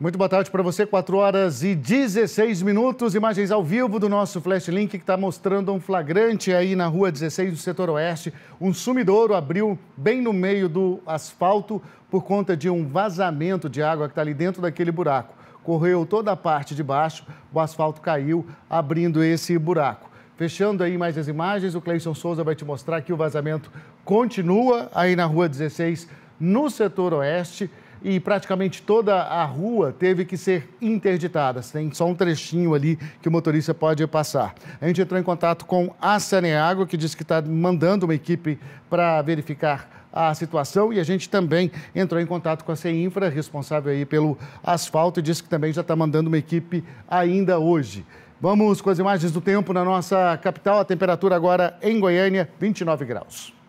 Muito boa tarde para você, 4 horas e 16 minutos. Imagens ao vivo do nosso Flash Link que está mostrando um flagrante aí na rua 16 do setor oeste. Um sumidouro abriu bem no meio do asfalto por conta de um vazamento de água que está ali dentro daquele buraco. Correu toda a parte de baixo, o asfalto caiu, abrindo esse buraco. Fechando aí mais as imagens, o Cleison Souza vai te mostrar que o vazamento continua aí na rua 16 no setor oeste e praticamente toda a rua teve que ser interditada. Tem só um trechinho ali que o motorista pode passar. A gente entrou em contato com a Saneago, que disse que está mandando uma equipe para verificar a situação e a gente também entrou em contato com a CEINFRA, responsável aí pelo asfalto, e disse que também já está mandando uma equipe ainda hoje. Vamos com as imagens do tempo na nossa capital. A temperatura agora em Goiânia, 29 graus.